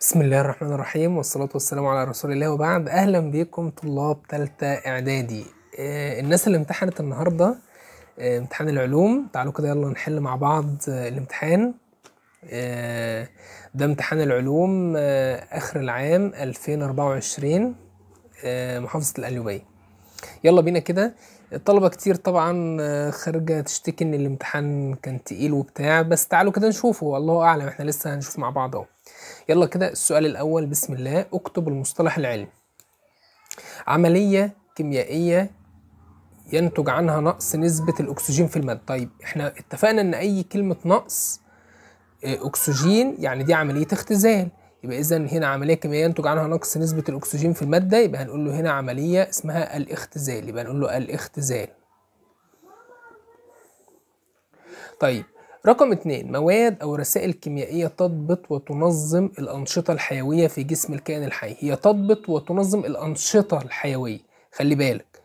بسم الله الرحمن الرحيم والصلاة والسلام على رسول الله وبعد أهلا بيكم طلاب تالتة إعدادي آه، الناس اللي امتحنت النهاردة آه، امتحان العلوم تعالوا كده يلا نحل مع بعض آه، الامتحان ده امتحان العلوم آخر العام 2024 محافظة الأليوبية يلا بينا كده الطلبة كتير طبعا خارجة تشتكي ان الامتحان كان تقيل وبتاع بس تعالوا كده نشوفه الله اعلم احنا لسه هنشوف مع بعض اهو يلا كده السؤال الأول بسم الله اكتب المصطلح العلمي عملية كيميائية ينتج عنها نقص نسبة الأكسجين في المادة طيب احنا اتفقنا ان أي كلمة نقص آه، أكسجين يعني دي عملية اختزال يبقى إذا هنا عملية كيميائية ينتج عنها نقص نسبة الأكسجين في المادة يبقى هنقول له هنا عملية اسمها الاختزال يبقى هنقول له الاختزال طيب رقم اتنين مواد أو رسائل كيميائية تضبط وتنظم الأنشطة الحيوية في جسم الكائن الحي هي تضبط وتنظم الأنشطة الحيوية خلي بالك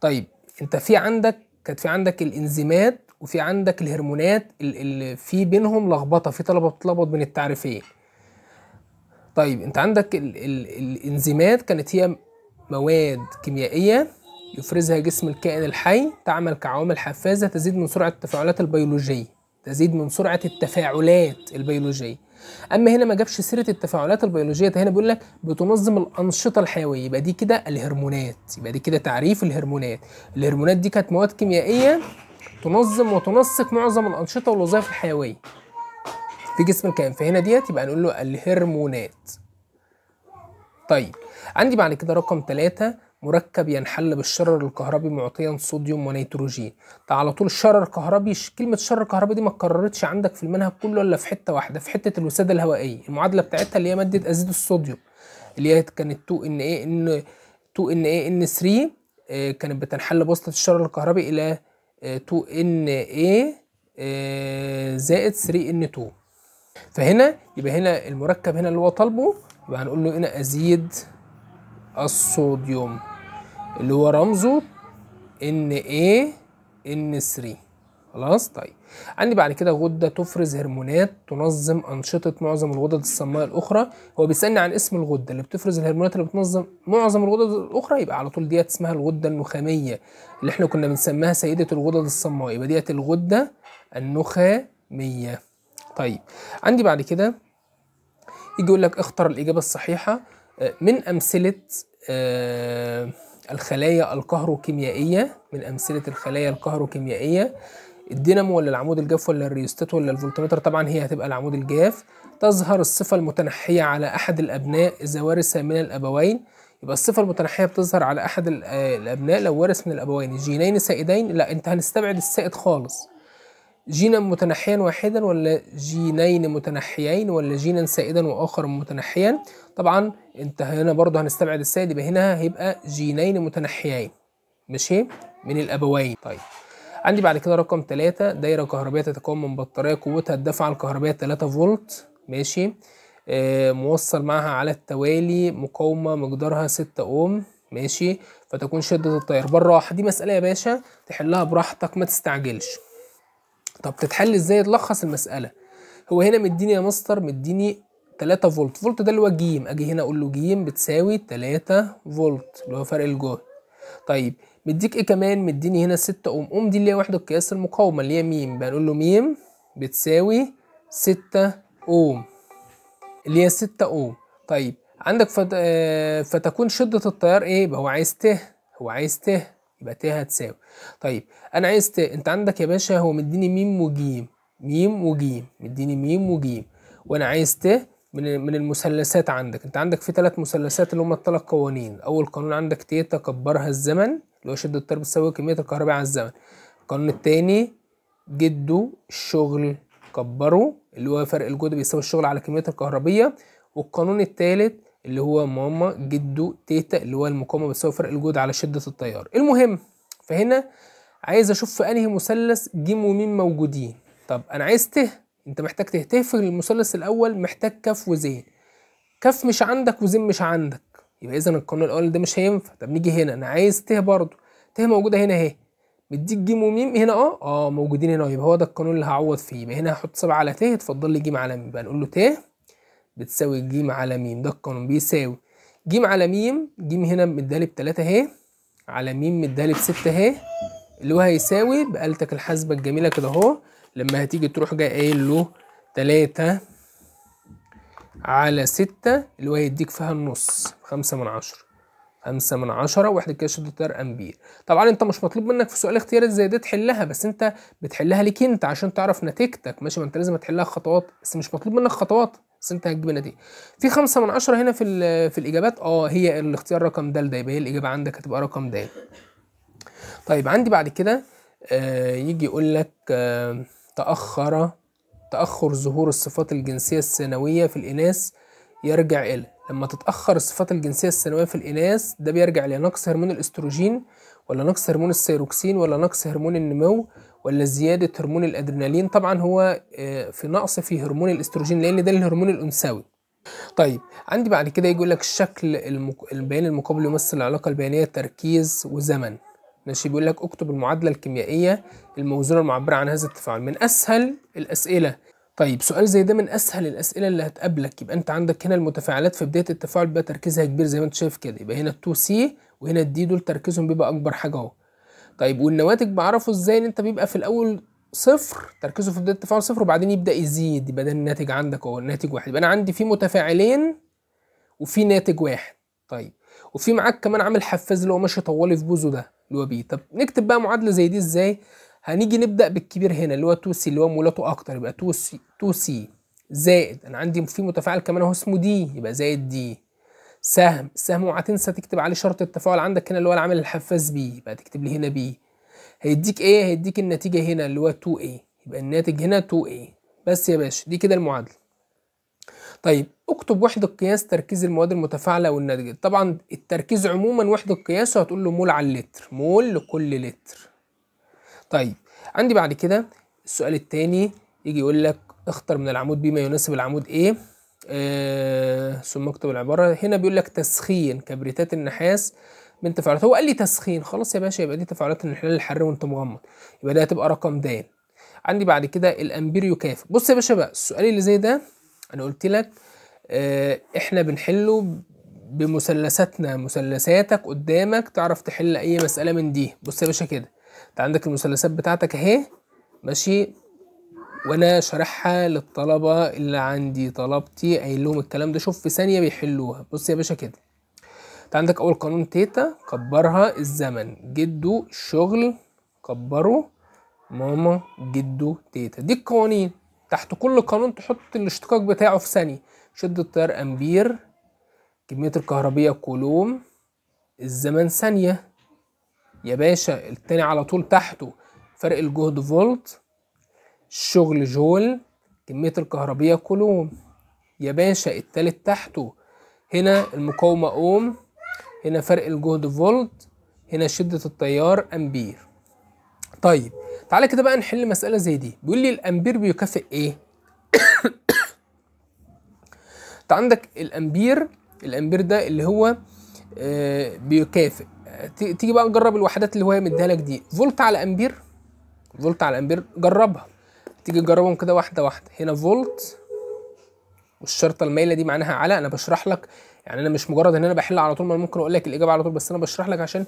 طيب انت في عندك كانت في عندك الانزيمات وفي عندك الهرمونات اللي في بينهم لخبطه في طلبه بتتلخبط بين التعريفين طيب انت عندك ال ال الانزيمات كانت هي مواد كيميائيه يفرزها جسم الكائن الحي تعمل كعوامل حفازه تزيد من سرعه التفاعلات البيولوجيه تزيد من سرعه التفاعلات البيولوجيه اما هنا ما جابش سيره التفاعلات البيولوجيه هنا بيقول لك بتنظم الانشطه الحيويه يبقى دي كده الهرمونات يبقى دي كده تعريف الهرمونات الهرمونات دي كانت مواد كيميائيه تنظم وتنسق معظم الانشطه والوظائف الحيويه في جسم الكائن فهنا ديت يبقى هنقول له الهرمونات طيب عندي بعد كده رقم ثلاثة مركب ينحل بالشرر الكهربي معطيا صوديوم ونيتروجين ده على طول شرر كهربي كلمه شرر كهربي دي ما اتكررتش عندك في المنهج كله الا في حته واحده في حته الوساده الهوائيه المعادله بتاعتها اللي هي ماده ازيد الصوديوم اللي هي كانت 2 ان ايه ان 2 ان ايه ان 3 آه، كانت بتنحل بوصله الشرر الكهربي الى 2 آه، ان ايه آه، زائد 3 ان 2 فهنا يبقى هنا المركب هنا اللي هو طالبه يبقى هنقول له هنا ازيد الصوديوم اللي هو رمزه Na3 خلاص طيب عندي بعد كده غدة تفرز هرمونات تنظم أنشطة معظم الغدد الصماء الأخرى هو بيسألني عن اسم الغدة اللي بتفرز الهرمونات اللي بتنظم معظم الغدد الأخرى يبقى على طول ديت اسمها الغدة النخامية اللي احنا كنا بنسميها سيدة الغدد الصماء يبقى ديت الغدة النخامية طيب عندي بعد كده يجي يقول لك اختر الإجابة الصحيحة من أمثلة آه، الخلايا الكهروكيميائية من أمثلة الخلايا الكهروكيميائية الدينامو ولا العمود الجاف ولا الريوستات ولا الفولتمتر طبعا هي هتبقى العمود الجاف تظهر الصفة المتنحية على أحد الأبناء إذا ورث من الأبوين يبقى الصفة المتنحية بتظهر على أحد آه، الأبناء لو ورث من الأبوين الجينين سائدين لا أنت هنستبعد السائد خالص جينا متنحيا واحدا ولا جينين متنحيين ولا جينا سائدا واخر متنحيا طبعا انت هنا برضه هنستبعد السائد يبقى هنا هيبقى جينين متنحيين ماشي من الابوين طيب عندي بعد كده رقم 3 دايره كهربائيه تتكون من بطاريه قوتها الدفعه الكهربائيه 3 فولت ماشي آه موصل معها على التوالي مقاومه مقدارها 6 اوم ماشي فتكون شده التيار بالراحه دي مساله يا باشا تحلها براحتك ما تستعجلش طب تتحل ازاي تلخص المساله هو هنا مديني يا مستر مديني 3 فولت فولت ده اللي هو الجيم اجي هنا اقول له جيم بتساوي 3 فولت اللي هو فرق الجهد طيب مديك ايه كمان مديني هنا 6 اوم اوم دي اللي هي وحده قياس المقاومه اللي هي ميم بنقول له ميم بتساوي 6 اوم اللي هي 6 اوم طيب عندك فت... آه، فتكون شده التيار ايه يبقى هو عايز ت هو عايز ت يبقى ت هتساوي طيب انا عايز ت انت عندك يا باشا هو مديني ميم وجيم ميم وجيم مديني ميم وجيم وانا عايز ت من من المثلثات عندك انت عندك في ثلاث مثلثات اللي هم الثلاث قوانين اول قانون عندك تيتا كبرها الزمن اللي هو شده الطرب تساوي كميه الكهرباء على الزمن القانون الثاني جده الشغل كبره اللي هو فرق الجهد بيساوي الشغل على كميه الكهربيه والقانون الثالث اللي هو ماما جدو تيتا اللي هو المقاومه بس هو فرق الجهد على شده التيار المهم فهنا عايز اشوف في انهي مثلث ج ومين موجودين طب انا عايز ت انت محتاج ت ت في المثلث الاول محتاج كف وزين كف مش عندك وزين مش عندك يبقى اذا القانون الاول ده مش هينفع طب نيجي هنا انا عايز ت برضه ت موجوده هنا اهي مديك ج وميم هنا اه اه موجودين هنا يبقى هو ده القانون اللي هعوض فيه يبقى هنا هحط 7 على ت اتفضل لي ج على م يبقى نقول له ت بتساوي ج على م ده القانون بيساوي ج على م ج هنا مدالي بتلاتة اهي على م مدالي بستة اهي اللي هو هيساوي بآلتك الحاسبة الجميلة كده اهو لما هتيجي تروح جاي قايل له تلاتة على ستة اللي هو هيديك فيها النص خمسة من عشرة خمسة من عشرة وحدة كاشدتر أمبير طبعا أنت مش مطلوب منك في سؤال اختيارات زي ده تحلها بس أنت بتحلها ليك أنت عشان تعرف نتيجتك ماشي ما أنت لازم تحلها خطوات بس مش مطلوب منك خطوات بس أنت هتجيب نتيجة في خمسة من عشرة هنا في في الإجابات أه هي الاختيار رقم د ده يبقى هي الإجابة عندك هتبقى رقم د طيب عندي بعد كده آه يجي يقول لك آه تأخر تأخر ظهور الصفات الجنسية الثانوية في الإناث يرجع إلى لما تتأخر الصفات الجنسية الثانوية في الإناث ده بيرجع لنقص هرمون الأستروجين ولا نقص هرمون السيروكسين ولا نقص هرمون النمو ولا زيادة هرمون الأدرينالين طبعا هو آه، في نقص في هرمون الأستروجين لأن ده الهرمون الأنثوي طيب عندي بعد كده يقول لك الشكل المك... البيان المقابل يمثل العلاقة البيانية تركيز وزمن ماشي بيقول لك اكتب المعادلة الكيميائية الموزونة المعبرة عن هذا التفاعل من أسهل الأسئلة طيب سؤال زي ده من اسهل الاسئله اللي هتقابلك يبقى انت عندك هنا المتفاعلات في بدايه التفاعل بيبقى تركيزها كبير زي ما انت شايف كده يبقى هنا ال2 سي وهنا الدي دول تركيزهم بيبقى اكبر حاجه اهو طيب والنواتج بعرفه ازاي ان انت بيبقى في الاول صفر تركيزه في بدايه التفاعل صفر وبعدين يبدا يزيد يبقى ده الناتج عندك اهو الناتج واحد يبقى انا عندي في متفاعلين وفي ناتج واحد طيب وفي معاك كمان عامل حفاز اللي هو ماشي طوالي في بوزه ده اللي هو بي طب نكتب بقى معادله زي دي ازاي هنيجي نبدأ بالكبير هنا اللي هو 2 سي اللي هو مولاته أكتر يبقى 2 سي 2 سي زائد أنا عندي في متفاعل كمان أهو اسمه دي يبقى زائد دي سهم سهم اوعى تنسى تكتب عليه شرط التفاعل عندك هنا اللي هو العامل الحفاز بي يبقى تكتب لي هنا بي هيديك ايه هيديك النتيجة هنا اللي هو 2A يبقى الناتج هنا 2A بس يا باشا دي كده المعادلة طيب اكتب وحدة قياس تركيز المواد المتفاعلة والناتجة طبعا التركيز عموما وحدة قياسه هتقول له مول على اللتر مول لكل لتر طيب عندي بعد كده السؤال التاني يجي يقول لك اختر من العمود بما يناسب العمود ايه آه ثم اكتب العبارة هنا بيقول لك تسخين كبريتات النحاس من تفاعلات هو قال لي تسخين خلاص يا باشا يبقى دي تفاعلات الانحلال الحراري وانت مغمض يبقى ده هتبقى رقم د عندي بعد كده الامبير يكافئ بص يا باشا بقى السؤال اللي زي ده انا قلت لك آه احنا بنحله بمثلثاتنا مثلثاتك قدامك تعرف تحل اي مسألة من دي بص يا باشا كده انت عندك المثلثات بتاعتك اهي ماشي وانا شارحها للطلبه اللي عندي طلبتي قايل لهم الكلام ده شوف في ثانيه بيحلوها بص يا باشا كده انت عندك اول قانون تيتا كبرها الزمن جده الشغل كبره ماما جده تيتا دي القوانين تحت كل قانون تحط الاشتقاق بتاعه في ثانيه شده التيار امبير كميه الكهربيه كولوم الزمن ثانيه يا باشا التاني على طول تحته فرق الجهد فولت الشغل جول كمية الكهربية كولوم يا باشا التالت تحته هنا المقاومة أوم هنا فرق الجهد فولت هنا شدة التيار أمبير طيب تعالى كده بقى نحل مسألة زي دي بيقول لي الأمبير بيكافئ إيه؟ انت عندك الأمبير الأمبير ده اللي هو آه، بيكافئ تيجي بقى نجرب الوحدات اللي هو مديها لك دي فولت على امبير فولت على امبير جربها تيجي تجربهم كده واحده واحده هنا فولت والشرطه المايله دي معناها على انا بشرح لك يعني انا مش مجرد ان انا بحل على طول ما ممكن اقول لك الاجابه على طول بس انا بشرح لك عشان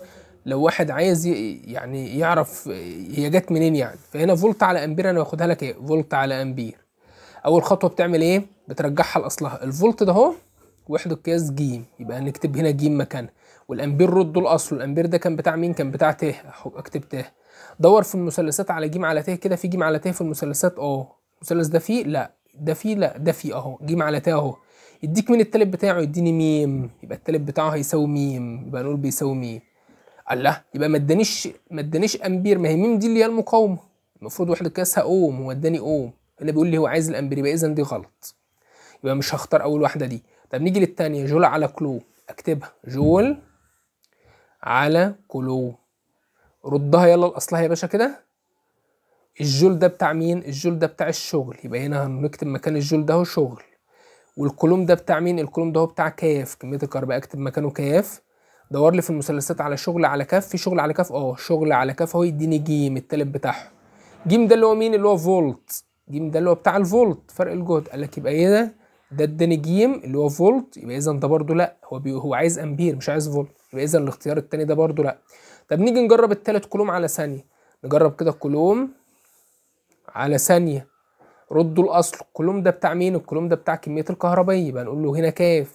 لو واحد عايز يعني يعرف هي جت منين يعني فهنا فولت على امبير انا باخدها لك ايه فولت على امبير اول خطوه بتعمل ايه بترجعها لاصلها الفولت ده اهو وحده قياس جيم يبقى نكتب هنا جيم مكانها والامبير رد الاصل الامبير ده كان بتاع مين كان بتاع ت اكتب ت دور في المثلثات على ج على ت كده في ج على ت في المثلثات اه المثلث ده فيه لا ده فيه لا ده فيه اهو ج على ت اهو يديك مين التالت بتاعه يديني ميم يبقى التالت بتاعه هيساوي ميم يبقى نقول بيساوي ميم الله يبقى ما ادانيش ما ادانيش امبير ما هي ميم دي اللي هي المقاومه المفروض وحده قياسها اوم هو اداني اوم اللي بيقول لي هو عايز الامبير يبقى اذا دي غلط يبقى مش هختار اول واحده دي طب نيجي للثانيه جول على كلو اكتبها جول على كلو ردها يلا لاصلها يا باشا كده الجول ده بتاع مين الجول ده بتاع الشغل يبقى هنا هنكتب مكان الجول ده هو شغل والكولوم ده بتاع مين الكولوم ده هو بتاع كاف كميه الكهرباء اكتب مكانه كاف دور لي في المثلثات على شغل على كاف في شغل على كاف اه شغل على كاف اهو يديني جيم التالت بتاعه جيم ده اللي هو مين اللي هو فولت جيم ده اللي هو بتاع الفولت فرق الجهد قال لك يبقى ايه ده ده اداني جيم اللي هو فولت يبقى اذا ده برده لا هو هو عايز امبير مش عايز فولت يبقى اذا الاختيار التاني ده برضو لا طب نيجي نجرب التالت كلهم على ثانيه نجرب كده كلهم على ثانيه ردوا الاصل كلهم ده بتاع مين الكلوم ده بتاع كميه الكهربائيه يبقى نقول له هنا كاف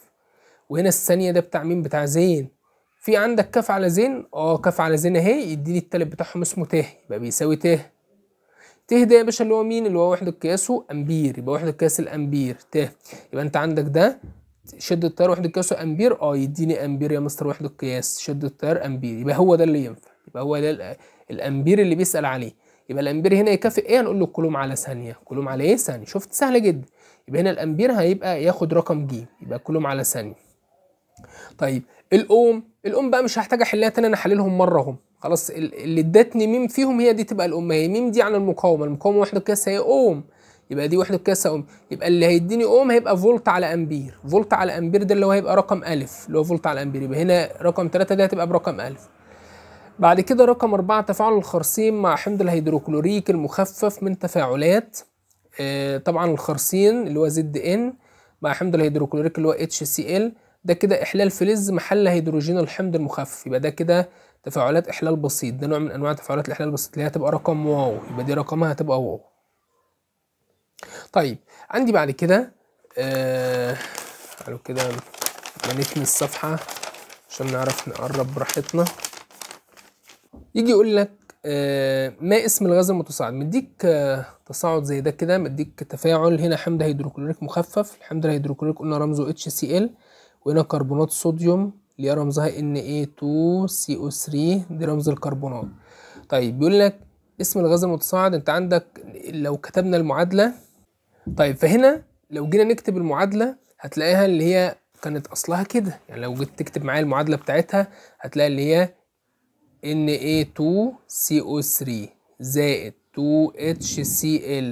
وهنا الثانيه ده بتاع مين بتاع زين في عندك كاف على زين اه كاف على زين اهي يديني التالت بتاعهم اسمه ت يبقى بيساوي ت ت ده يا باشا اللي هو مين اللي هو وحده قياسه امبير يبقى وحده قياس الامبير ت يبقى انت عندك ده شده التيار وحده قياسه امبير اه يديني امبير يا مستر وحده قياس شده التيار امبير يبقى هو ده اللي ينفع يبقى هو ده الامبير اللي بيسال عليه يبقى الامبير هنا يكافئ ايه هنقول له كولوم على ثانيه كولوم على ايه ثانيه شفت سهله جدا يبقى هنا الامبير هيبقى ياخد رقم ج يبقى كولوم على ثانيه طيب الاوم الاوم بقى مش هحتاج احلها تاني انا احللهم مره هم خلاص اللي ادتني ميم فيهم هي دي تبقى الاوم هي ميم دي عن المقاومه المقاومه وحده قياس هي اوم يبقى دي وحده قياسها اوم يبقى اللي هيديني اوم هيبقى فولت على امبير فولت على امبير ده اللي هو هيبقى رقم الف اللي هو فولت على امبير يبقى هنا رقم 3 دي هتبقى برقم الف بعد كده رقم أربعة تفاعل الخرسين مع حمض الهيدروكلوريك المخفف من تفاعلات آه، طبعا الخرسين اللي هو زد ان مع حمض الهيدروكلوريك اللي هو اتش سي ال ده كده احلال فلز محل هيدروجين الحمض المخفف يبقى ده كده تفاعلات احلال بسيط ده نوع من انواع تفاعلات الاحلال البسيط اللي هي هتبقى رقم واو يبقى دي رقمها هتبقى واو طيب عندي بعد كده آه كده بنتني الصفحة عشان نعرف نقرب براحتنا يجي يقول لك آه ما اسم الغاز المتصاعد مديك آه تصاعد زي ده كده مديك تفاعل هنا حمض هيدروكلوريك مخفف الحمض الهيدروكلوريك قلنا رمزه HCl وهنا كربونات صوديوم اللي هي رمزها Na2CO3 دي رمز الكربونات طيب بيقول لك اسم الغاز المتصاعد انت عندك لو كتبنا المعادلة طيب فهنا لو جينا نكتب المعادله هتلاقيها اللي هي كانت اصلها كده يعني لو جيت تكتب معايا المعادله بتاعتها هتلاقي اللي هي Na2CO3 زائد 2HCl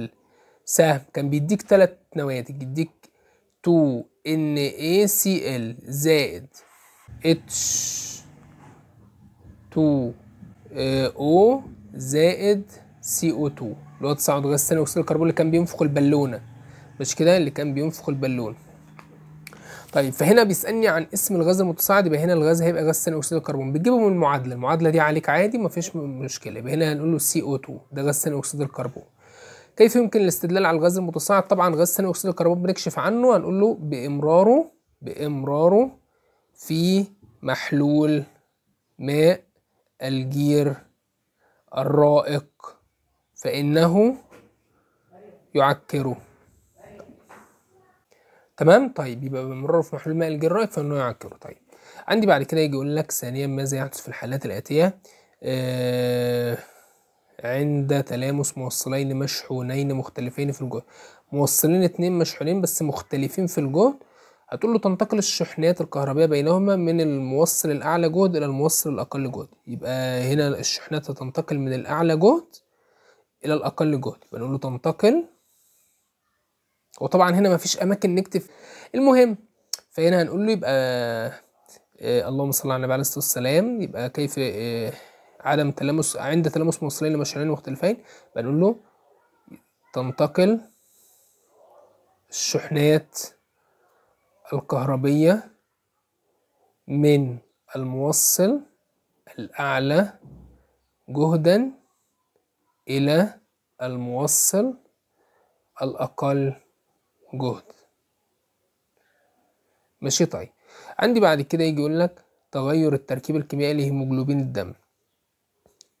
سهم كان بيديك تلات نواتج يديك 2NaCl زائد H2O زائد CO2 اللي هو تصاعد غاز ثاني اكسيد الكربون اللي كان بينفخ البالونه مش كده اللي كان بينفخ البالون طيب فهنا بيسالني عن اسم الغاز المتصاعد يبقى هنا الغاز هيبقى غاز ثاني اكسيد الكربون بتجيبه من المعادله المعادله دي عليك عادي مفيش مشكله يبقى هنا هنقول له CO2 ده غاز ثاني اكسيد الكربون كيف يمكن الاستدلال على الغاز المتصاعد طبعا غاز ثاني اكسيد الكربون بنكشف عنه هنقول له بامراره بامراره في محلول ماء الجير الرائق فإنه يعكره تمام طيب يبقى بمرر في محلول ماء الجرائب فإنه يعكره طيب عندي بعد كده يجي يقول لك ثانيا ماذا يحدث في الحالات الآتية آه عند تلامس موصلين مشحونين مختلفين في الجهد موصلين اتنين مشحونين بس مختلفين في الجهد هتقول له تنتقل الشحنات الكهربية بينهما من الموصل الأعلى جهد إلى الموصل الأقل جهد يبقى هنا الشحنات هتنتقل من الأعلى جهد الى الاقل جهد بنقول له تنتقل وطبعا هنا مفيش اماكن نكتب المهم فهنا هنقول له يبقى آه اللهم صل على النبي عليه الصلاه والسلام يبقى كيف آه عدم تلامس عند تلامس موصلين لمشارين مختلفين بنقول له تنتقل الشحنات الكهربية من الموصل الأعلى جهدا إلى الموصل الأقل جهد ماشي طيب عندي بعد كده يجي يقول لك تغير التركيب الكيميائي لهيموجلوبين الدم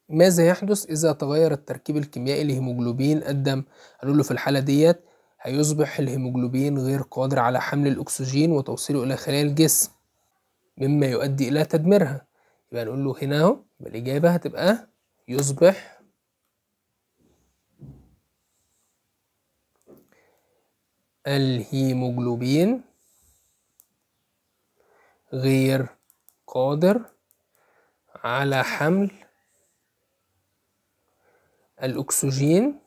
ماذا يحدث إذا تغير التركيب الكيميائي لهيموجلوبين الدم هنقول له في الحالة ديت هيصبح الهيموجلوبين غير قادر على حمل الأكسجين وتوصيله إلى خلايا الجسم مما يؤدي إلى تدميرها يبقى نقول له هنا اهو الإجابة هتبقى يصبح الهيموجلوبين غير قادر على حمل الأكسجين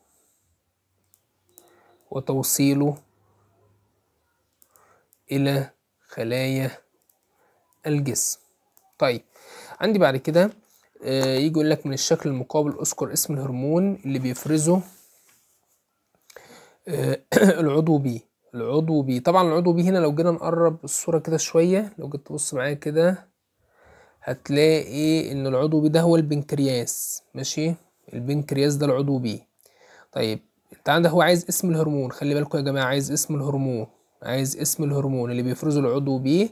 وتوصيله إلى خلايا الجسم طيب عندي بعد كده آه، يجي يقول لك من الشكل المقابل اذكر اسم الهرمون اللي بيفرزه آه، العضو بيه العضو بي طبعا العضو بي هنا لو جينا نقرب الصورة كده شوية لو جيت تبص معايا كده هتلاقي ان العضو بي ده هو البنكرياس ماشي البنكرياس ده العضو بي طيب انت ده هو عايز اسم الهرمون خلي بالكم يا جماعة عايز اسم الهرمون عايز اسم الهرمون اللي بيفرزه العضو بي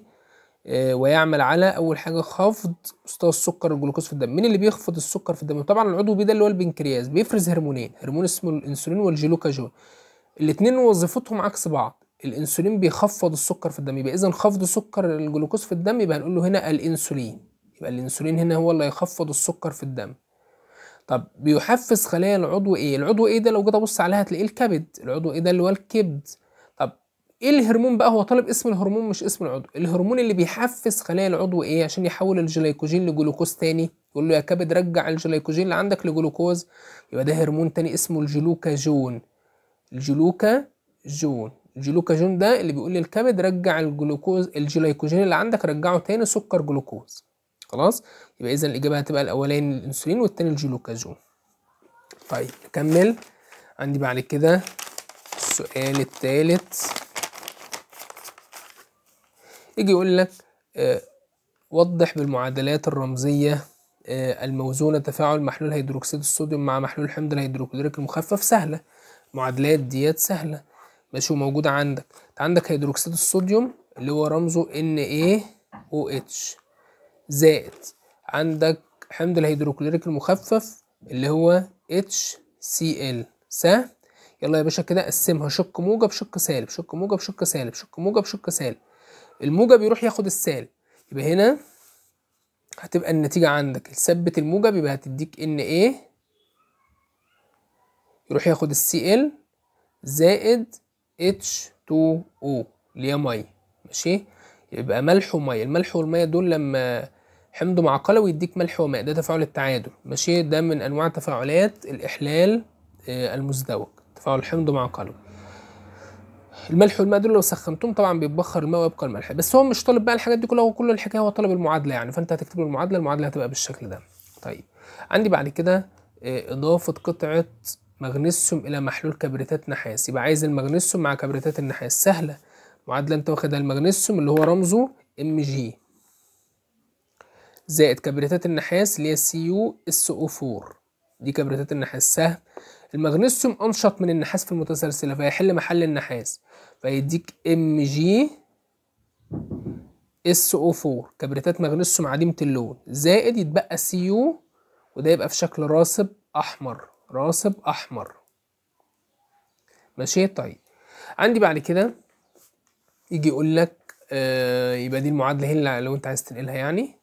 آه، ويعمل على اول حاجه خفض مستوى السكر والجلوكوز في الدم مين اللي بيخفض السكر في الدم طبعا العضو بي ده اللي هو البنكرياس بيفرز هرمونين هرمون اسمه الانسولين والجلوكاجون الاثنين وظيفتهم عكس بعض الانسولين بيخفض السكر في الدم يبقى اذا خفض سكر الجلوكوز في الدم يبقى هنقول له هنا الانسولين يبقى الانسولين هنا هو اللي يخفض السكر في الدم طب بيحفز خلايا العضو ايه العضو ايه ده لو جيت ابص عليها هتلاقيه الكبد العضو ايه ده اللي هو الكبد طب ايه الهرمون بقى هو طالب اسم الهرمون مش اسم العضو الهرمون اللي بيحفز خلايا العضو ايه عشان يحول الجليكوجين لجلوكوز تاني يقول له يا كبد رجع الجليكوجين اللي عندك لجلوكوز يبقى ده هرمون تاني اسمه الجلوكاجون الجلوكاجون جون جون ده اللي بيقول للكبد رجع الجلوكوز الجلايكوجين اللي عندك رجعه تاني سكر جلوكوز خلاص يبقى اذا الاجابه هتبقى الاولاني الانسولين والتاني الجلوكاجون طيب نكمل عندي بعد كده السؤال الثالث يجي يقول لك آه وضح بالمعادلات الرمزيه آه الموزونه تفاعل محلول هيدروكسيد الصوديوم مع محلول حمض الهيدروكلوريك المخفف سهله المعادلات ديت سهله ماشي وموجوده عندك عندك هيدروكسيد الصوديوم اللي هو رمزه NaOH زائد عندك حمض الهيدروكلوريك المخفف اللي هو HCl سهل يلا يا باشا كده قسمها شق موجب شق سالب شق موجب شق سالب شق موجب شق سالب الموجب يروح ياخد السالب يبقى هنا هتبقى النتيجة عندك ثبت الموجب يبقى هتديك ان ايه يروح ياخد ال Cl زائد h 2 o اللي هي ميه ماشي يبقى ملح وميه الملح والميه دول لما حمض مع قلوي يديك ملح وماء ده تفاعل التعادل ماشي ده من انواع تفاعلات الاحلال آه، المزدوج تفاعل حمض مع قلوي الملح والماء دول لو سخنتهم طبعا بيتبخر الماء ويبقى الملح بس هو مش طالب بقى الحاجات دي كلها هو كل الحكايه هو طالب المعادله يعني فانت هتكتب المعادله المعادله هتبقى بالشكل ده طيب عندي بعد كده آه، اضافه قطعه مغنيسيوم الى محلول كبريتات نحاس يبقى عايز المغنيسيوم مع كبريتات النحاس سهله معادله انت واخدها المغنيسيوم اللي هو رمزه ام جي زائد كبريتات النحاس اللي هي سي يو اس او 4 دي كبريتات النحاس سهل المغنيسيوم انشط من النحاس في المتسلسله فيحل محل النحاس فيديك ام جي اس او 4 كبريتات مغنيسيوم عديمه اللون زائد يتبقى سي يو وده يبقى في شكل راسب احمر راسب احمر ماشي طيب عندي بعد كده يجي يقول لك آه يبقى دي المعادله هي اللي لو انت عايز تنقلها يعني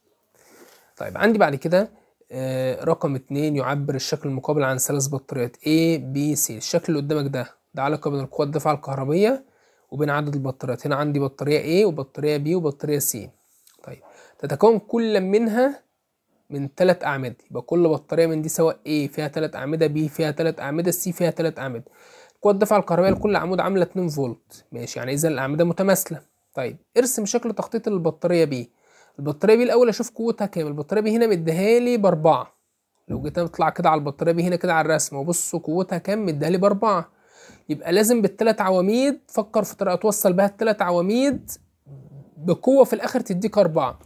طيب عندي بعد كده آه رقم 2 يعبر الشكل المقابل عن ثلاث بطاريات A B C الشكل اللي قدامك ده ده علاقه بين القوى الدفعه الكهربيه وبين عدد البطاريات هنا عندي بطاريه A وبطاريه B وبطاريه C طيب تتكون كل منها من ثلاث أعمدة يبقى كل بطارية من دي سواء A فيها ثلاث أعمدة B فيها ثلاث أعمدة C فيها ثلاث أعمدة قوة الدفع الكهربائية لكل عمود عاملة 2 فولت ماشي يعني إذا الأعمدة متماثلة طيب ارسم شكل تخطيط البطارية B البطارية B الأول أشوف قوتها كام البطارية B هنا مديها لي بأربعة لو جيت أطلع كده على البطارية B هنا كده على الرسمة وبصوا قوتها كام مديها لي بأربعة يبقى لازم بالثلاث عواميد فكر في طريقة توصل بها الثلاث عواميد بقوة في الآخر تديك أربعة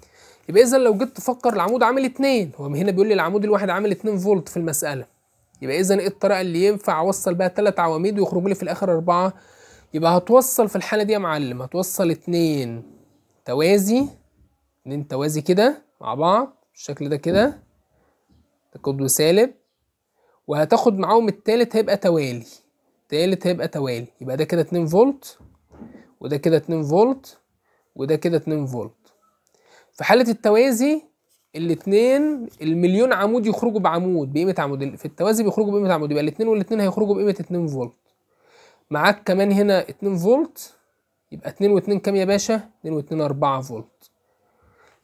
يبقى اذا لو جيت تفكر العمود عامل 2 هو هنا بيقول لي العمود الواحد عامل 2 فولت في المساله يبقى اذا ايه الطريقه اللي ينفع اوصل بيها ثلاث عواميد ويخرج لي في الاخر اربعه يبقى هتوصل في الحاله دي يا معلم هتوصل 2 توازي 2 توازي كده مع بعض بالشكل ده كده تاخد سالب وهتاخد معاهم التالت هيبقى توالي التالت هيبقى توالي يبقى ده كده 2 فولت وده كده 2 فولت وده كده 2 فولت في حاله التوازي الاثنين المليون عمود يخرجوا بعمود بقيمه عمود في التوازي بيخرجوا بقيمه عمود يبقى الاثنين والاثنين هيخرجوا بقيمه 2 فولت معاك كمان هنا 2 فولت يبقى 2 و2 كام يا باشا 2 و2 4 فولت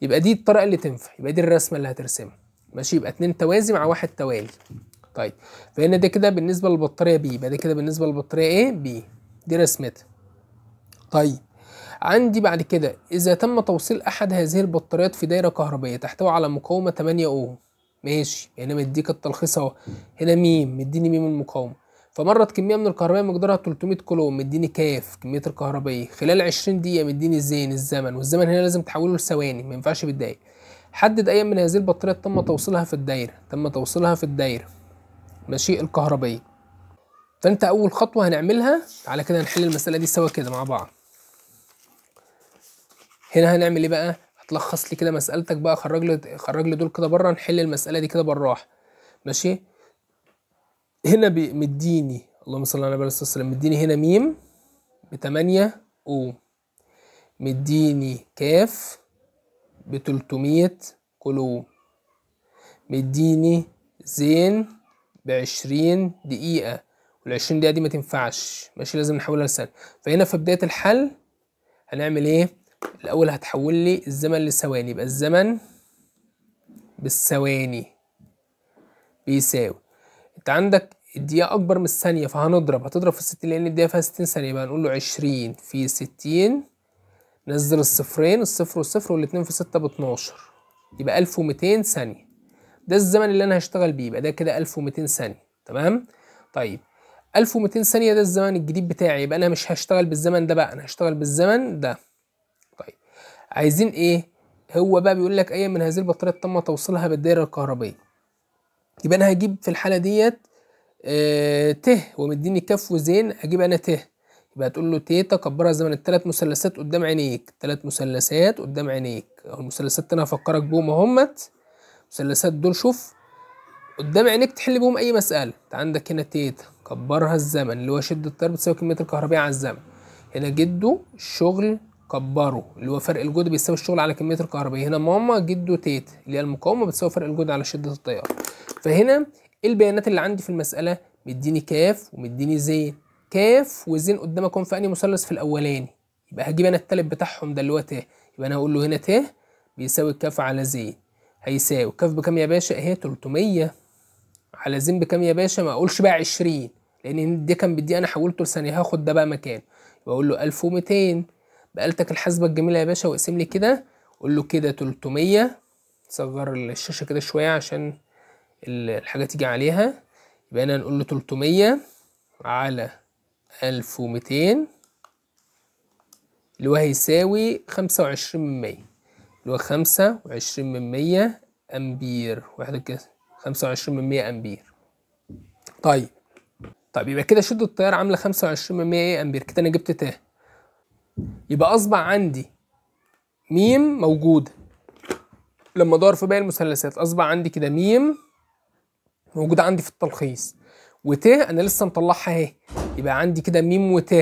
يبقى دي الطريقه اللي تنفع يبقى دي الرسمه اللي هترسمها ماشي يبقى 2 توازي مع واحد توالي طيب فهنا ده كده بالنسبه للبطاريه بي يبقى ده كده بالنسبه للبطاريه ايه بي دي رسمتها طيب عندي بعد كده إذا تم توصيل أحد هذه البطاريات في دايرة كهربائية تحتوي على مقاومة 8 أوم ماشي هنا يعني مديك التلخيص أهو هنا ميم مديني ميم المقاومة فمرت كمية من الكهرباء مقدارها 300 كيلو مديني كاف كمية الكهربائية خلال 20 دقيقة مديني زين الزمن والزمن هنا لازم تحوله لثواني ما ينفعش بالدقايق حدد أي من هذه البطاريات تم توصيلها في الدايرة تم توصيلها في الدايرة ماشي الكهربائية فأنت أول خطوة هنعملها على كده هنحل المسألة دي سوا كده مع بعض هنا هنعمل ايه بقى هتلخص لي كده مسالتك بقى خرج لي خرج لي دول كده بره نحل المساله دي كده بالراحه ماشي هنا مديني اللهم صل على النبي عليه الصلاه والسلام مديني هنا ميم ب 8 او مديني كاف ب 300 كلو مديني زين ب 20 دقيقة وال 20 دقيقة دي ما تنفعش ماشي لازم نحولها لسنة فهنا في بداية الحل هنعمل ايه؟ الأول هتحول لي الزمن للثواني يبقى الزمن بالثواني بيساوي انت عندك الدقيقة أكبر من الثانية فهنضرب هتضرب في الستين لأن الدقيقة فيها ستين ثانية يبقى هنقول له عشرين في ستين نزل الصفرين الصفر والصفر والاتنين في ستة باتناشر يبقى ألف ومتين ثانية ده الزمن اللي أنا هشتغل بيه يبقى ده كده ألف ومتين ثانية تمام طيب 1200 ثانية ده الزمن الجديد بتاعي يبقى أنا مش هشتغل بالزمن ده بقى أنا هشتغل بالزمن ده عايزين ايه هو بقى بيقول لك اي من هذه البطاريات تم توصيلها بالدائره الكهربائيه يبقى انا هجيب في الحاله ديت آه ت ومديني كف وزين هجيب انا ت يبقى هتقول له ت تكبرها زمن الثلاث مثلثات قدام عينيك ثلاث مثلثات قدام عينيك اهو المثلثات انا هفكرك بهم اهمت المثلثات دول شوف قدام عينيك تحل بهم اي مساله انت عندك هنا تيتا كبرها الزمن اللي هو شده التيار بتساوي كميه الكهربائيه على الزمن هنا جده الشغل كبره اللي هو فرق الجهد بيساوي الشغل على كميه الكهرباء هنا ماما جدو تيت اللي هي المقاومه بتساوي فرق الجهد على شده التيار فهنا إيه البيانات اللي عندي في المساله مديني كاف ومديني زين كاف وزين قدامكم في انهي مثلث في الاولاني يبقى هجيب انا التالت بتاعهم ده اللي هو ت يبقى انا هقول له هنا ت بيساوي كاف على زين هيساوي كاف بكام يا باشا اهي إيه 300 على زين بكام يا باشا ما اقولش بقى 20 لان ده كان بدي انا حولته لثانيه هاخد ده بقى مكان يبقى اقول له 1200 بقالتك الحاسبة الجميلة يا باشا واقسم لي كده قول له كده 300 صغر الشاشة كده شوية عشان الحاجة تيجي عليها يبقى انا نقول له 300 على 1200 اللي هو هيساوي 25 من 100 اللي هو 25 من 100 أمبير واحدة كده 25 من 100 أمبير طيب طيب يبقى كده شدة التيار عاملة 25 من 100 إيه أمبير كده أنا جبت ت يبقى اصبح عندي ميم موجوده لما ادور في باقي المثلثات اصبح عندي كده ميم موجوده عندي في التلخيص وت انا لسه مطلعها اهي يبقى عندي كده ميم وت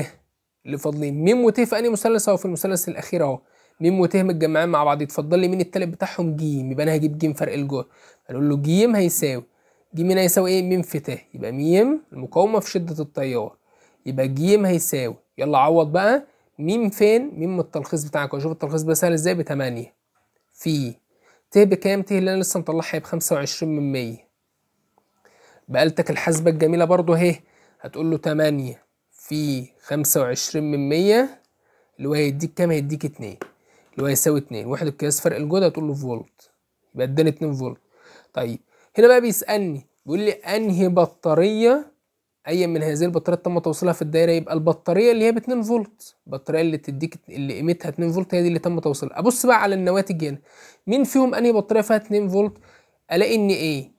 اللي فاضلين ميم وت في انهي مثلث اهو في المثلث الاخير اهو ميم وت متجمعين مع بعض يتفضل لي مين التالت بتاعهم جيم يبقى انا هجيب جيم فرق الجهد هنقول له جيم هيساوي جيم هنا هيساوي ايه ميم في ت يبقى ميم المقاومه في شده التيار يبقى جيم هيساوي يلا عوض بقى ميم فين ميم التلخيص بتاعك واشوف التلخيص ده سهل ازاي بتمانية في ت بكام ت اللي انا لسه مطلعها بخمسة وعشرين من مية بقالتك الحاسبة الجميلة برضو اهي هتقول له تمانية في خمسة وعشرين من مية اللي هو هيديك كام هيديك اتنين اللي هو هيساوي اتنين وحدة قياس فرق الجهد هتقول له فولت يبقى اداني اتنين فولت طيب هنا بقى بيسألني بيقول لي انهي بطارية اي من هذه البطاريات تم توصيلها في الدايره يبقى البطاريه اللي هي ب 2 فولت البطاريه اللي تديك اللي قيمتها 2 فولت هي دي اللي تم توصيلها ابص بقى على النواتج هنا مين فيهم انهي بطاريه فيها 2 فولت الاقي ان ايه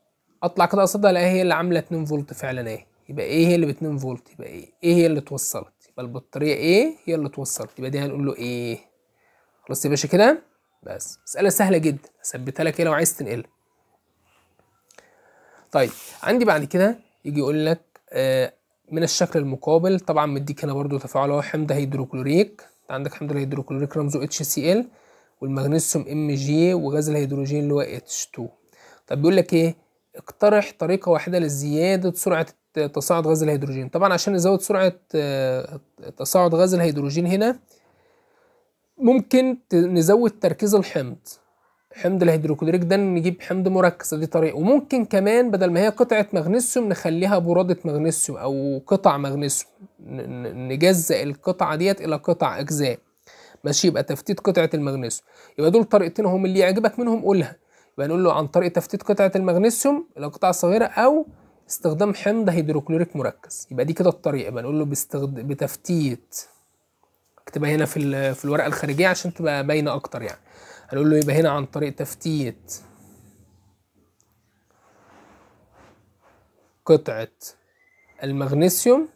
اطلع كده قصادها الاقي هي اللي عامله 2 فولت فعلا اهي يبقى ايه هي اللي ب 2 فولت يبقى ايه ايه هي اللي اتوصلت يبقى البطاريه ايه هي اللي اتوصلت يبقى دي هنقول له ايه خلاص يا باشا كده بس مساله سهله جدا اثبتها لك ايه لو عايز تنقلها طيب عندي بعد كده يجي يقول لك آه، من الشكل المقابل طبعا مديك هنا برضو تفاعل اهو حمض هيدروكلوريك عندك حمض الهيدروكلوريك رمزه اتش سي ال والمغنيسيوم ام جي وغاز الهيدروجين اللي هو اتش 2 طب بيقول لك ايه اقترح طريقه واحده لزياده سرعه تصاعد غاز الهيدروجين طبعا عشان نزود سرعه آه، تصاعد غاز الهيدروجين هنا ممكن نزود تركيز الحمض حمض الهيدروكلوريك ده نجيب حمض مركز دي طريقه وممكن كمان بدل ما هي قطعه مغنيسيوم نخليها براده مغنيسيوم او قطع مغنيسيوم نجزأ القطعه ديت الى قطع اجزاء ماشي يبقى تفتيت قطعه المغنيسيوم يبقى دول طريقتين هم اللي يعجبك منهم قولها يبقى نقول له عن طريق تفتيت قطعه المغنيسيوم الى قطع صغيره او استخدام حمض هيدروكلوريك مركز يبقى دي كده الطريقه يبقى نقول له باستخد... بتفتيت اكتبها هنا في في الورقه الخارجيه عشان تبقى باينه اكتر يعني هنقول له يبقى هنا عن طريق تفتيت قطعة المغنيسيوم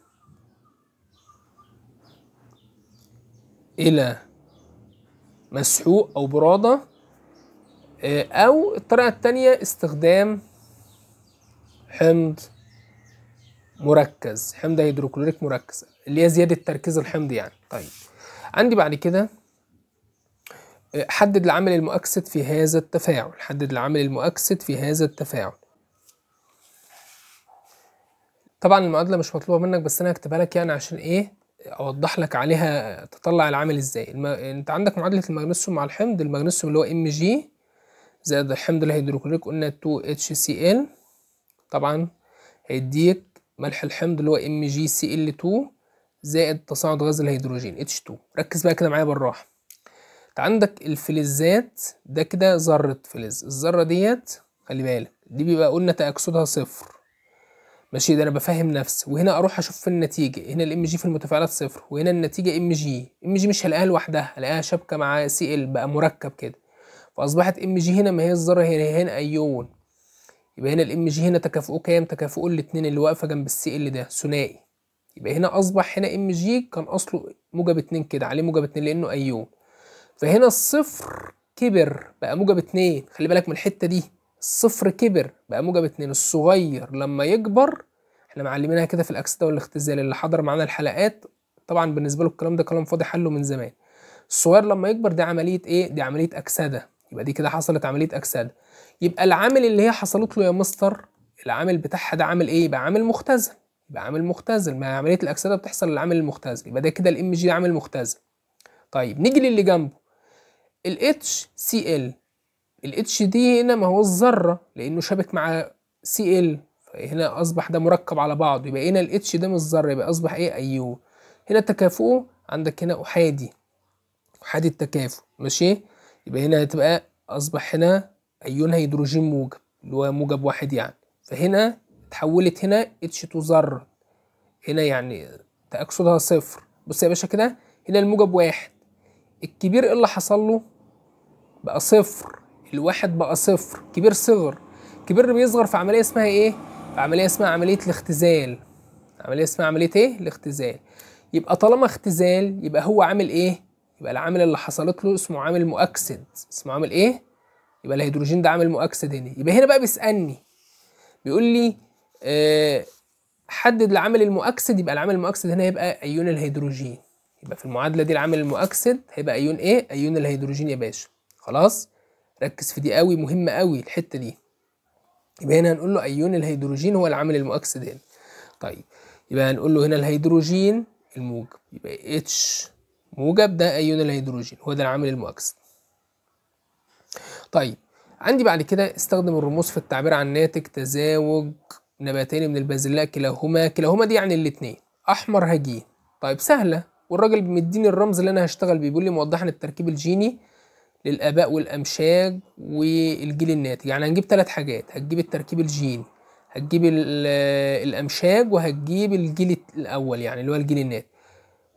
إلى مسحوق أو برادة آه، أو الطريقة التانية استخدام حمض مركز حمض هيدروكلوريك مركز اللي هي زيادة تركيز الحمض يعني طيب عندي بعد كده حدد العامل المؤكسد في هذا التفاعل حدد العامل المؤكسد في هذا التفاعل طبعا المعادلة مش مطلوبة منك بس أنا هكتبها لك يعني عشان إيه أوضح لك عليها تطلع العامل إزاي الم... أنت عندك معادلة المغنيسيوم مع الحمض المغنيسيوم اللي هو إم جي زائد الحمض الهيدروكلوريك قلنا 2 اتش سي ال طبعا هيديك ملح الحمض اللي هو ام جي سي ال 2 زائد تصاعد غاز الهيدروجين اتش 2 ركز بقى كده معايا بالراحه عندك الفلزات ده كده ذرة فلز الذرة ديت خلي بالك دي بيبقى قلنا تأكسدها صفر ماشي ده انا بفهم نفسي وهنا اروح اشوف في النتيجه هنا الام جي في المتفاعلات صفر وهنا النتيجه ام جي ام جي مش هلاقيها لوحدها هلاقيها شابكه مع سي ال بقى مركب كده فاصبحت ام جي هنا ما هي الذره هنا هنا ايون يبقى هنا الام جي هنا تكافؤه كام تكافؤه الاثنين اللي واقفه جنب السي ال ده ثنائي يبقى هنا اصبح هنا ام جي كان اصله موجب اتنين كده عليه موجب اتنين لانه ايون فهنا الصفر كبر بقى موجب اتنين خلي بالك من الحتة دي الصفر كبر بقى موجب اتنين الصغير لما يكبر احنا معلمينها كده في الأكسدة والاختزال اللي حضر معانا الحلقات طبعا بالنسبة له الكلام ده كلام فاضي حله من زمان الصغير لما يكبر دي عملية ايه؟ دي عملية أكسدة يبقى دي كده حصلت عملية أكسدة يبقى العامل اللي هي حصلت له يا مستر العامل بتاعها ده عامل ايه؟ يبقى عامل مختزل يبقى عامل مختزل ما عملية الأكسدة بتحصل للعامل المختزل يبقى ده كده الام جي عامل مختزل طيب نيجي للي جنبه ال HCl ال H دي هنا ما هو الذرة لأنه شابك مع Cl فهنا أصبح ده مركب على بعضه يبقى هنا ال H ده مش ذرة يبقى أصبح إيه أيو هنا تكافؤه عندك هنا أحادي أحادي التكافؤ ماشي يبقى هنا هتبقى أصبح هنا أيون هيدروجين موجب اللي هو موجب واحد يعني فهنا اتحولت هنا اتش تو ذرة هنا يعني تأكسدها صفر بص يا باشا كده هنا الموجب واحد الكبير ايه اللي حصل له بقى صفر الواحد بقى صفر كبير صغر كبير بيصغر في عمليه اسمها ايه في عمليه اسمها عمليه الاختزال عمليه اسمها عمليه ايه الاختزال يبقى طالما اختزال يبقى هو عامل ايه يبقى العامل اللي حصلت له اسمه عامل مؤكسد اسمه عامل ايه يبقى الهيدروجين ده عامل مؤكسد هنا يبقى هنا بقى بيسالني بيقول لي أه حدد العامل المؤكسد يبقى العامل المؤكسد هنا هيبقى ايون الهيدروجين يبقى في المعادله دي العامل المؤكسد هيبقى ايون ايه ايون الهيدروجين يا باشا خلاص ركز في دي قوي مهمه قوي الحته دي يبقى هنا هنقول له ايون الهيدروجين هو العامل المؤكسد طيب يبقى هنقول له هنا الهيدروجين الموجب يبقى اتش موجب ده ايون الهيدروجين هو ده العامل المؤكسد طيب عندي بعد كده استخدم الرموز في التعبير عن ناتج تزاوج نباتين من البازلاء كلاهما كلاهما دي يعني الاتنين احمر هجين طيب سهله والراجل مديني الرمز اللي انا هشتغل بيه بيقول لي موضحا التركيب الجيني للآباء والأمشاج والجيل الناتج يعني هنجيب ثلاث حاجات هتجيب التركيب الجيني هتجيب آه، الأمشاج وهتجيب الجيل الأول يعني اللي هو الجيل الناتج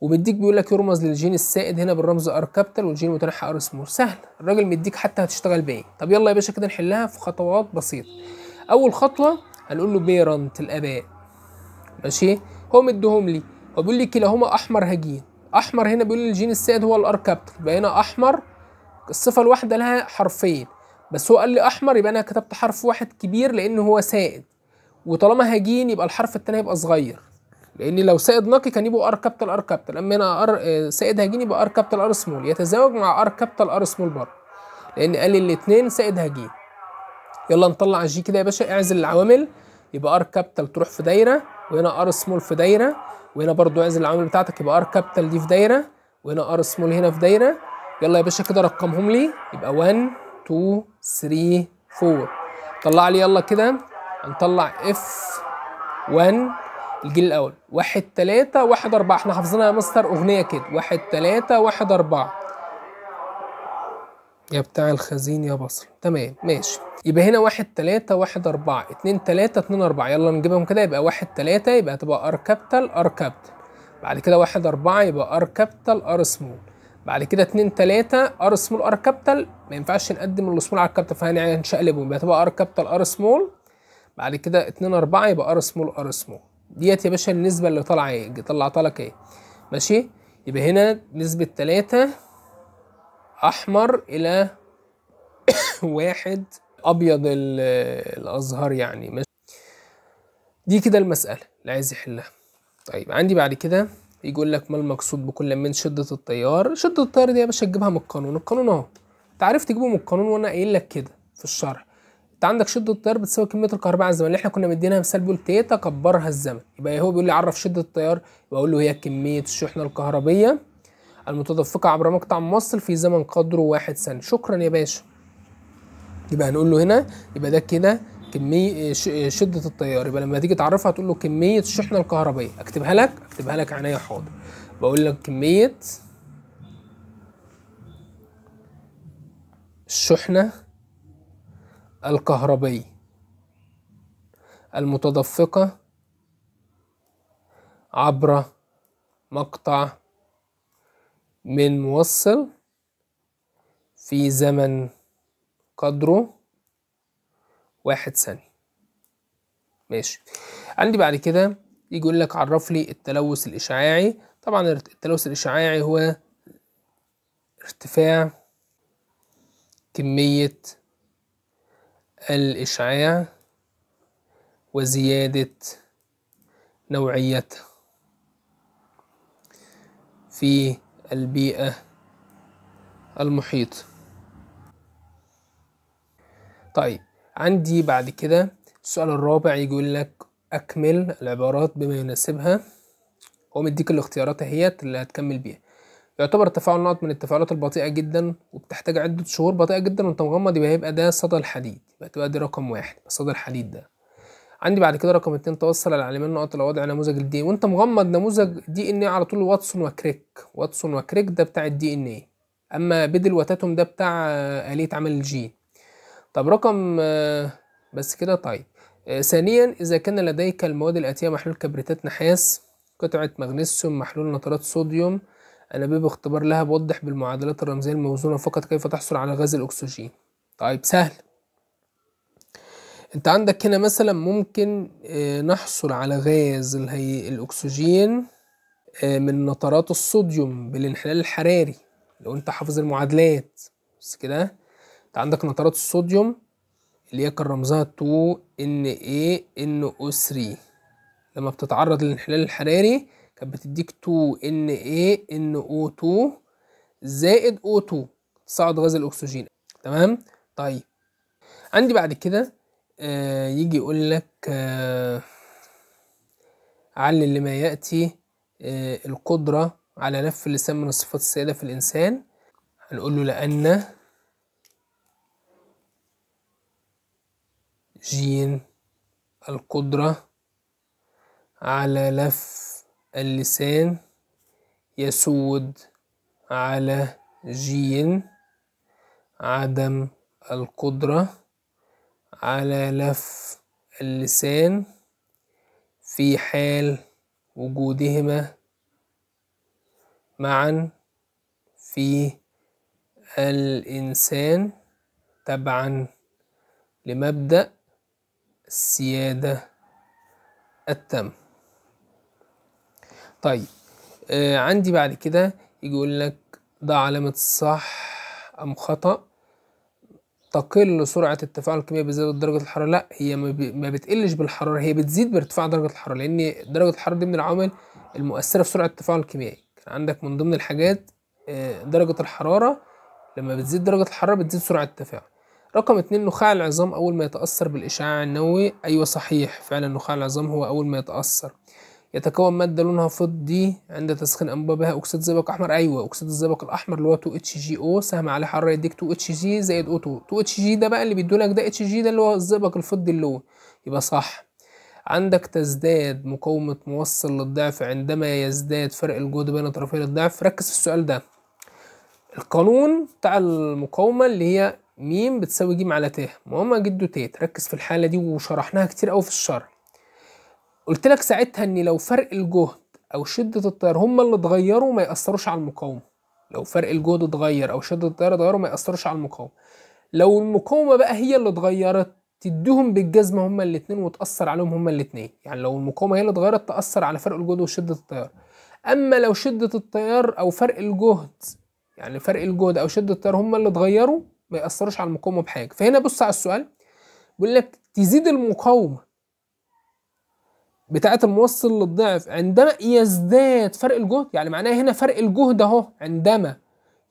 وبيديك بيقول لك يرمز للجين السائد هنا بالرمز ار كابيتال والجين المتنحى ار سمول سهل الراجل مديك حتى هتشتغل بايه طب يلا يا باشا كده نحلها في خطوات بسيطه اول خطوه هنقول له بيرنت الاباء ماشي هو مديهم لي هو بيقول لي كلاهما احمر هجين احمر هنا بيقول لي الجين السائد هو الار كابيتال يبقى هنا احمر الصفة الواحدة لها حرفين بس هو قال لي أحمر يبقى أنا كتبت حرف واحد كبير لأن هو سائد وطالما هجين يبقى الحرف التاني هيبقى صغير لأن لو سائد نقي كان يبقوا أر كابيتال أر كابيتال أما هنا أر آه، سائد هجين يبقى أر كابيتال أر سمول يتزاوج مع أر كابيتال أر سمول برضه لأن قال لي الاتنين سائد هجين يلا نطلع الجي كده يا باشا اعزل العوامل يبقى ار كابيتال تروح في دايره وهنا ار سمول في دايره وهنا برضو اعزل العوامل بتاعتك يبقى ار كابيتال دي في دايره وهنا ار سمول هنا في دايره يلا يا باشا كده رقمهم لي يبقى 1 2 3 4 طلع لي يلا كده هنطلع اف 1 الجيل الاول 1 3 1 4 احنا حافظينها يا مستر اغنيه كده 1 3 1 4 يا بتاع الخزين يا بصل تمام ماشي يبقى هنا 1 3 1 4 2 3 2 4 يلا نجيبهم كده يبقى 1 3 يبقى تبقى ار كابيتال ار كابيتال بعد كده 1 4 يبقى ار كابيتال ار سمول بعد كده 2 3 ار سمول ار كابيتال ما ينفعش نقدم السمول على الكابيتال فهنشقلبهم يعني يبقى تبقى ار كابيتال ار سمول بعد كده 2 4 يبقى ار سمول ار سمول ديت يا باشا النسبه اللي طالعه ايه طلعت لك ايه ماشي يبقى هنا نسبه 3 احمر الى واحد ابيض الازهر يعني ماشي دي كده المساله اللي عايز يحلها طيب عندي بعد كده يقول لك ما المقصود بكل من شده التيار شده التيار دي يا باشا تجيبها من القانون القانون اهو انت عارف تجيبه من القانون وانا قايل لك كده في الشرح انت عندك شده التيار بتساوي كميه الكهرباء على الزمن اللي احنا كنا مدينها مثال بيقول تيتا كبرها الزمن يبقى إيه؟ هو بيقول لي عرف شده التيار واقول له هي كميه الشحنه الكهربيه المتدفقه عبر مقطع موصل في زمن قدره واحد ثانيه شكرا يا باشا يبقى هنقول له هنا يبقى ده كده كميه شده التيار يبقى لما تيجي تعرفها تقول له كميه الشحنه الكهربائيه اكتبها لك اكتبها لك عينيا حاضر بقول لك كميه الشحنه الكهربائيه المتدفقه عبر مقطع من موصل في زمن قدره واحد ثانية ماشي عندي بعد كده يجي يقول لك عرف لي التلوث الإشعاعي طبعا التلوث الإشعاعي هو ارتفاع كمية الإشعاع وزيادة نوعيتها في البيئة المحيطة طيب عندي بعد كده السؤال الرابع يقول لك أكمل العبارات بما يناسبها هو مديك الاختيارات اهيت اللي هتكمل بيها يعتبر تفاعل نقط من التفاعلات البطيئة جدا وبتحتاج عدة شهور بطيئة جدا وانت مغمض يبقى هيبقى ده صدى الحديد يبقى تبقى دي رقم واحد صدى الحديد ده عندي بعد كده رقم اتنين توصل العلمين نقط لوضع نموذج الدي وانت مغمض نموذج دي ان ايه على طول واتسون وكريك واتسون وكريك ده بتاع الدي ان ايه اما بدل وتاتوم ده بتاع آلية عمل الجين طب رقم آه، بس كده طيب آه، ثانيا إذا كان لديك المواد الآتية محلول كبريتات نحاس قطعة مغنيسيوم محلول نترات صوديوم أنابيب اختبار لها بوضح بالمعادلات الرمزية الموزونة فقط كيف تحصل على غاز الأكسجين طيب سهل انت عندك هنا مثلا ممكن آه، نحصل على غاز الأكسجين من نترات الصوديوم بالانحلال الحراري لو انت حافظ المعادلات بس كده عندك نترات الصوديوم اللي هي كان رمزها 2 ان اي ان او 3 لما بتتعرض للانحلال الحراري كانت بتديك 2 ان اي ان او 2 زائد او 2 تصاعد غاز الاكسجين تمام طيب عندي بعد كده آه يجي يقول لك آه علل لما ياتي آه القدره على نف اللسان من الصفات السائده في الانسان هنقول له لان ج القدرة على لف اللسان يسود على ج عدم القدرة على لف اللسان في حال وجودهما معا في الإنسان تبعا لمبدأ السيادة التام طيب آه عندي بعد كده يجي يقول لك ده علامة صح أم خطأ تقل سرعة التفاعل الكيميائي بزيادة درجة الحرارة لا هي ما بتقلش بالحرارة هي بتزيد بارتفاع درجة الحرارة لأن درجة الحرارة دي من العوامل المؤثرة في سرعة التفاعل الكيميائي كان عندك من ضمن الحاجات آه، درجة الحرارة لما بتزيد درجة الحرارة بتزيد سرعة التفاعل رقم اتنين نخاع العظام أول ما يتأثر بالإشعاع النووي أيوة صحيح فعلا نخاع العظام هو أول ما يتأثر يتكون مادة لونها فضي عند تسخين أنبوبها أكسيد زئبق أحمر أيوة أكسيد الزئبق الأحمر اللي هو 2HGO سهم عليه حرارة يديك 2HG زائد O2 2HG ده بقى اللي بيدولك ده HG ده اللي هو الزئبق الفضي اللون يبقى صح عندك تزداد مقاومة موصل للضعف عندما يزداد فرق الجهد بين طرفي الضعف ركز في السؤال ده القانون بتاع المقاومة اللي هي م بتساوي ج على ت ماما جد ت ركز في الحالة دي وشرحناها كتير قوي في الشرح قلت لك ساعتها ان لو فرق الجهد او شدة التيار هما اللي اتغيروا ما يأثروش على المقاومة لو فرق الجهد اتغير او شدة التيار اتغيروا ما يأثروش على المقاومة لو المقاومة بقى هي اللي اتغيرت تديهم بالجزمة هما الاتنين وتأثر عليهم هما الاتنين يعني لو المقاومة هي اللي اتغيرت تأثر على فرق الجهد وشدة التيار أما لو شدة التيار أو فرق الجهد يعني فرق الجهد أو شدة التيار هما اللي اتغيروا ما ياثروش على المقاومه بحاجه فهنا بص على السؤال بيقول لك تزيد المقاومه بتاعه الموصل للضعف عندما يزداد فرق الجهد يعني معناه هنا فرق الجهد اهو عندما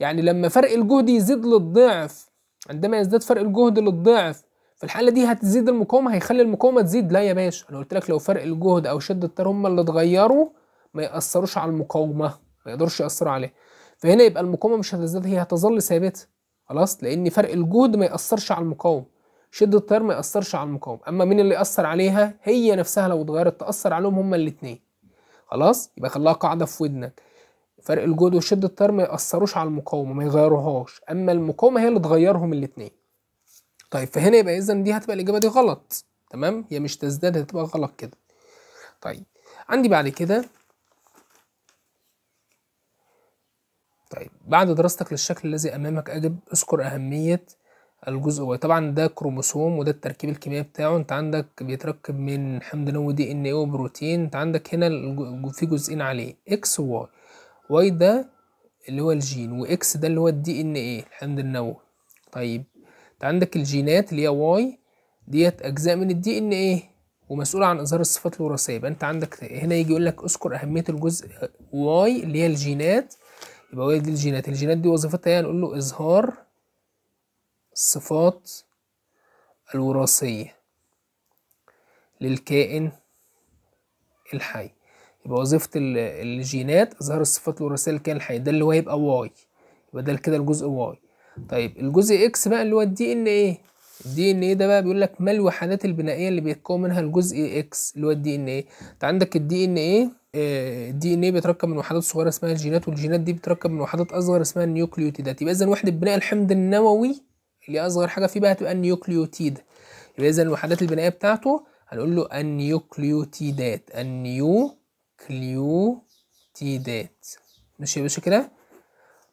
يعني لما فرق الجهد يزيد للضعف عندما يزداد فرق الجهد للضعف في الحاله دي هتزيد المقاومه هيخلي المقاومه تزيد لا يا باشا انا قلت لك لو فرق الجهد او شده التيار هم اللي اتغيروا ما ياثروش على المقاومه ما يقدرش ياثروا عليها فهنا يبقى المقاومه مش هتزداد هي هتظل ثابته خلاص لان فرق الجهد ما ياثرش على المقاومه شده التيار ما ياثرش على المقاومه اما مين اللي ياثر عليها هي نفسها لو اتغيرت تاثر عليهم هما الاثنين خلاص يبقى خلاها قاعده في ودنك فرق الجهد وشده التيار ما ياثروش على المقاومه ما يغيروهاش اما المقاومه هي اللي تغيرهم الاثنين طيب فهنا يبقى اذا دي هتبقى الاجابه دي غلط تمام هي مش تزداد هتبقى غلط كده طيب عندي بعد كده طيب بعد دراستك للشكل الذي امامك اجب اذكر اهميه الجزء واي طبعا ده كروموسوم وده التركيب الكيميائي بتاعه انت عندك بيتركب من حمض نووي دي ان ايه وبروتين انت عندك هنا في جزئين عليه اكس وواي واي ده اللي هو الجين واكس ده اللي هو الدي ان ايه الحمض النووي طيب انت عندك الجينات اللي هي واي ديت اجزاء من الدي ان ايه ومسؤولة عن إظهار الصفات الوراثية يبقى أنت عندك هنا يجي يقول لك اذكر أهمية الجزء واي آه، اللي هي الجينات يبقى هي دي الجينات الجينات دي وظيفتها هي نقول له إظهار الصفات الوراثية للكائن الحي يبقى وظيفة الجينات إظهار الصفات الوراثية للكائن الحي ده اللي هو هيبقى واي يبقى ده كده الجزء واي طيب الجزء اكس بقى اللي هو الدي ان ايه الدي ان ايه ده بقى بيقول لك ما الوحدات البنائيه اللي بيتكون منها الجزء اكس اللي هو الدي ان ايه انت عندك الدي ان ايه آه، الدي ان ايه بيتركب من وحدات صغيره اسمها الجينات والجينات دي بتركب من وحدات اصغر اسمها النيوكليوتيدات يبقى اذا وحده بناء الحمض النووي اللي اصغر حاجه فيه بقى هتبقى النيوكليوتيد يبقى اذا الوحدات البنائيه بتاعته هنقول له النيوكليوتيدات النيوكليوتيدات ماشي يا باشا كده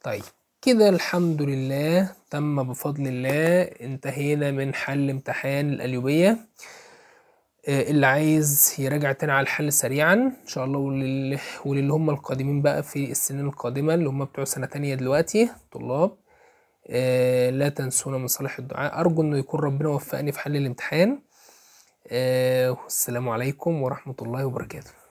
طيب كده الحمد لله تم بفضل الله انتهينا من حل امتحان الأليوبية آه، اللي عايز يراجع تاني على الحل سريعا ان شاء الله ولل... وللي هم القادمين بقى في السنين القادمة اللي هم بتوع سنة تانية دلوقتي طلاب آه لا تنسونا من صالح الدعاء أرجو أنه يكون ربنا وفقني في حل الامتحان آه والسلام عليكم ورحمة الله وبركاته